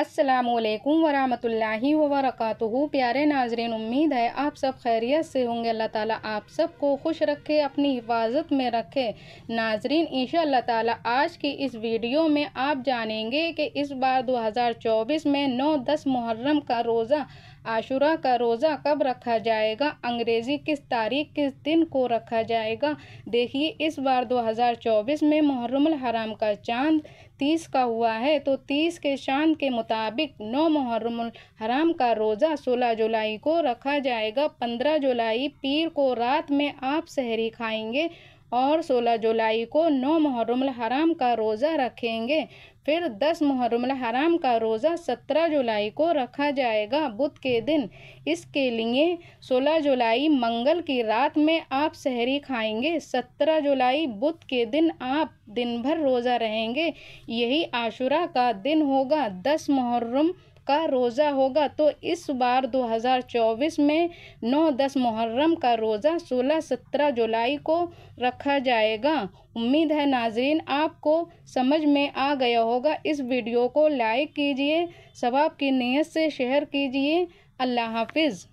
अस्सलाम वालेकुम वरक प्यारे नाजरन उम्मीद है आप सब खैरियत से होंगे अल्लाह ताला आप सबको खुश रखे अपनी हिफाजत में रखे नाजरन इन ताला आज की इस वीडियो में आप जानेंगे कि इस बार 2024 में 9-10 मुहर्रम का रोज़ा आशुरा का रोज़ा कब रखा जाएगा अंग्रेज़ी किस तारीख किस दिन को रखा जाएगा देखिए इस बार 2024 में मुहर्रम हराम का चांद तीस का हुआ है तो तीस के चांद के मुताबिक नौ मुहर्रम हराम का रोज़ा सोलह जुलाई को रखा जाएगा पंद्रह जुलाई पीर को रात में आप सहरी खाएंगे और 16 जुलाई को नौ मुहर्रम हराम का रोज़ा रखेंगे फिर 10 मुहर्रम हराम का रोज़ा 17 जुलाई को रखा जाएगा बुध के दिन इसके लिए 16 जुलाई मंगल की रात में आप शहरी खाएंगे 17 जुलाई बुध के दिन आप दिन भर रोज़ा रहेंगे यही आशुरा का दिन होगा 10 मुहर्रम का रोज़ा होगा तो इस बार 2024 में 9-10 मुहर्रम का रोज़ा 16-17 जुलाई को रखा जाएगा उम्मीद है नाजरीन आपको समझ में आ गया होगा इस वीडियो को लाइक कीजिए सवाब की नीयत से शेयर कीजिए अल्लाह हाफिज़